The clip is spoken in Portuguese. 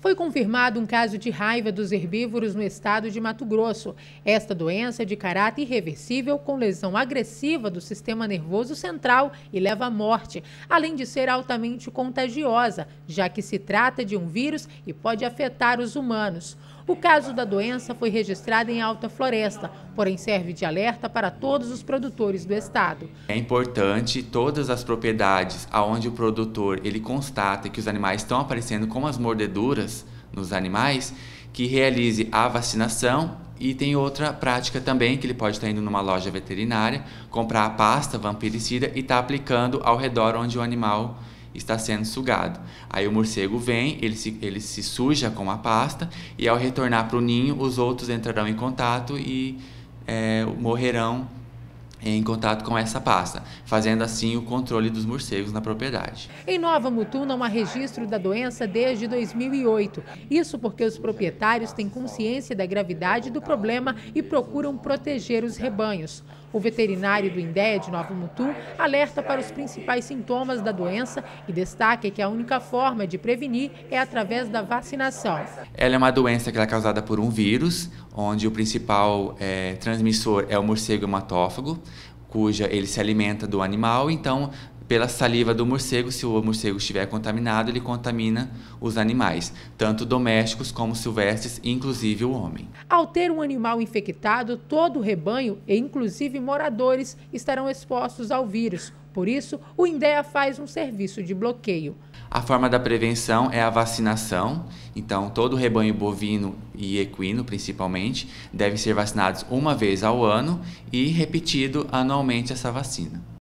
Foi confirmado um caso de raiva dos herbívoros no estado de Mato Grosso. Esta doença é de caráter irreversível, com lesão agressiva do sistema nervoso central e leva à morte, além de ser altamente contagiosa, já que se trata de um vírus e pode afetar os humanos. O caso da doença foi registrado em Alta Floresta, porém serve de alerta para todos os produtores do estado. É importante todas as propriedades aonde o produtor ele constata que os animais estão aparecendo com as mordeduras nos animais, que realize a vacinação e tem outra prática também, que ele pode estar indo numa loja veterinária, comprar a pasta vampiricida e estar tá aplicando ao redor onde o animal está sendo sugado. Aí o morcego vem, ele se, ele se suja com a pasta e ao retornar para o ninho, os outros entrarão em contato e é, morrerão em contato com essa pasta, fazendo assim o controle dos morcegos na propriedade. Em Nova Mutum não há registro da doença desde 2008. Isso porque os proprietários têm consciência da gravidade do problema e procuram proteger os rebanhos. O veterinário do INDEA de Nova Mutum alerta para os principais sintomas da doença e destaca que a única forma de prevenir é através da vacinação. Ela é uma doença que é causada por um vírus, onde o principal é, transmissor é o morcego hematófago, cuja ele se alimenta do animal, então pela saliva do morcego, se o morcego estiver contaminado, ele contamina os animais, tanto domésticos como silvestres, inclusive o homem. Ao ter um animal infectado, todo o rebanho, e inclusive moradores, estarão expostos ao vírus. Por isso, o INDEA faz um serviço de bloqueio. A forma da prevenção é a vacinação. Então, todo o rebanho bovino e equino, principalmente, devem ser vacinados uma vez ao ano e repetido anualmente essa vacina.